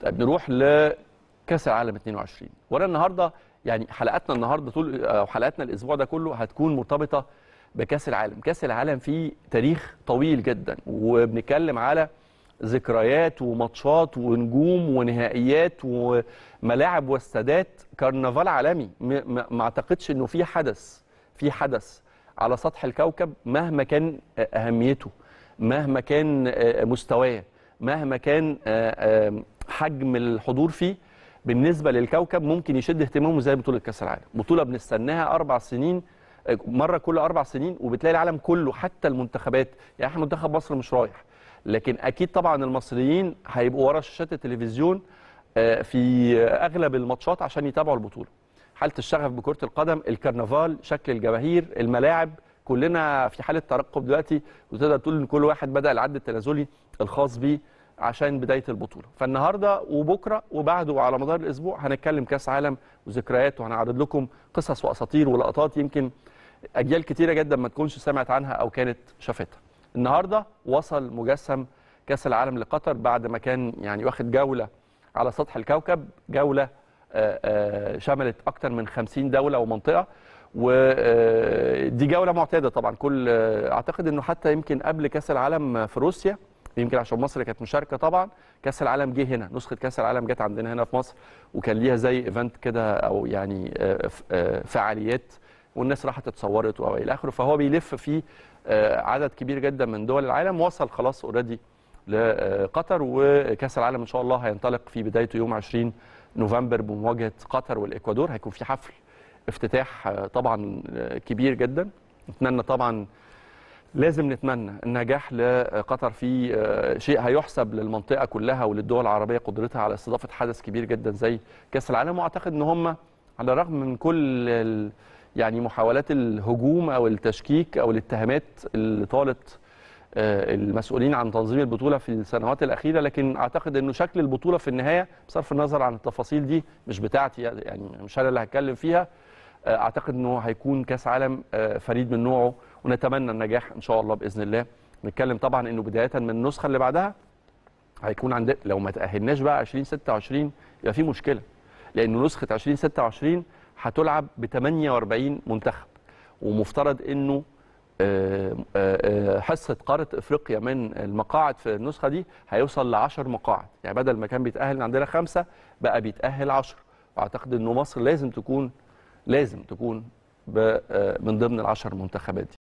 طيب نروح لكاس العالم 22 وانا النهارده يعني حلقتنا النهارده طول او حلقاتنا الاسبوع ده كله هتكون مرتبطه بكاس العالم كاس العالم فيه تاريخ طويل جدا وبنتكلم على ذكريات وماتشات ونجوم ونهائيات وملاعب واستادات كرنفال عالمي ما اعتقدش انه في حدث في حدث على سطح الكوكب مهما كان آه، اهميته مهما كان آه، آه، مستواه مهما كان حجم الحضور فيه بالنسبه للكوكب ممكن يشد اهتمامه زي بطوله كاس العالم بطوله بنستناها اربع سنين مره كل اربع سنين وبتلاقي العالم كله حتى المنتخبات يعني احنا منتخب مصر مش رايح لكن اكيد طبعا المصريين هيبقوا ورا شاشات التلفزيون آه، في اغلب الماتشات عشان يتابعوا البطوله حاله الشغف بكره القدم الكرنفال شكل الجماهير الملاعب كلنا في حاله ترقب دلوقتي وتقدر تقول ان كل واحد بدا العد التنازلي الخاص بيه عشان بدايه البطوله فالنهارده وبكره وبعده وعلى مدار الاسبوع هنتكلم كاس عالم وذكريات وهنعرض لكم قصص واساطير ولقطات يمكن اجيال كتيره جدا ما تكونش سمعت عنها او كانت شافتها النهارده وصل مجسم كاس العالم لقطر بعد ما كان يعني واخد جوله على سطح الكوكب جوله آه، آه، شملت اكتر من 50 دوله ومنطقه ودي آه، جوله معتاده طبعا كل اعتقد انه حتى يمكن قبل كاس العالم في روسيا يمكن عشان مصر كانت مشاركه طبعا كاس العالم جه هنا نسخه كاس العالم جت عندنا هنا في مصر وكان ليها زي ايفنت كده او يعني آه، آه، فعاليات والناس راحت اتصورت والى اخره فهو بيلف في آه، عدد كبير جدا من دول العالم وصل خلاص اوريدي لقطر وكاس العالم ان شاء الله هينطلق في بدايته يوم 20 نوفمبر بمواجهه قطر والاكوادور هيكون في حفل افتتاح طبعا كبير جدا نتمنى طبعا لازم نتمنى النجاح لقطر في آه، شيء هيحسب للمنطقه كلها وللدول العربيه قدرتها على استضافه حدث كبير جدا زي كاس العالم واعتقد ان هم على الرغم من كل يعني محاولات الهجوم او التشكيك او الاتهامات اللي طالت آه، المسؤولين عن تنظيم البطوله في السنوات الاخيره لكن اعتقد انه شكل البطوله في النهايه بصرف النظر عن التفاصيل دي مش بتاعتي يعني مش انا اللي هتكلم فيها آه، اعتقد انه هيكون كاس عالم فريد من نوعه ونتمنى النجاح ان شاء الله باذن الله نتكلم طبعا انه بدايه من النسخه اللي بعدها هيكون عندنا لو ما تاهلناش بقى 2026 يبقى في مشكله لان نسخه 2026 هتلعب ب 48 منتخب ومفترض انه آه، آه، آه، حصه قاره افريقيا من المقاعد في النسخه دي هيوصل ل 10 مقاعد يعني بدل ما كان بيتاهل عندنا خمسه بقى بيتاهل 10 واعتقد انه مصر لازم تكون لازم تكون من ضمن العشر منتخبات دي